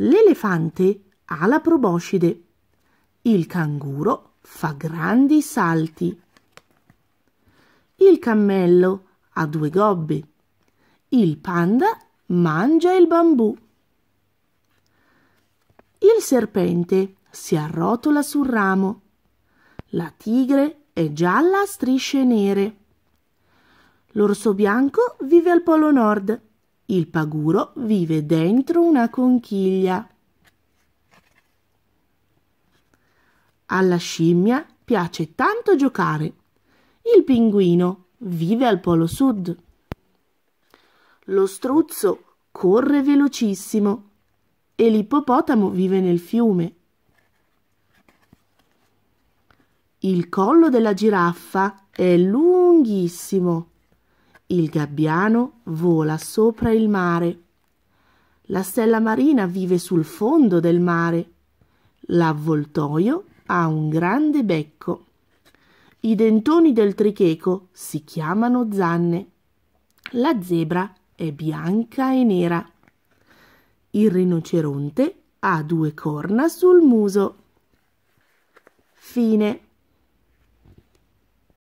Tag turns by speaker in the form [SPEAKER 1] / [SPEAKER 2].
[SPEAKER 1] L'elefante ha la proboscide. Il canguro fa grandi salti. Il cammello ha due gobbe. Il panda mangia il bambù. Il serpente si arrotola sul ramo. La tigre è gialla a strisce nere. L'orso bianco vive al Polo Nord. Il paguro vive dentro una conchiglia. Alla scimmia piace tanto giocare. Il pinguino vive al polo sud. Lo struzzo corre velocissimo e l'ippopotamo vive nel fiume. Il collo della giraffa è lunghissimo. Il gabbiano vola sopra il mare. La stella marina vive sul fondo del mare. L'avvoltoio ha un grande becco. I dentoni del tricheco si chiamano zanne. La zebra è bianca e nera. Il rinoceronte ha due corna sul muso. Fine.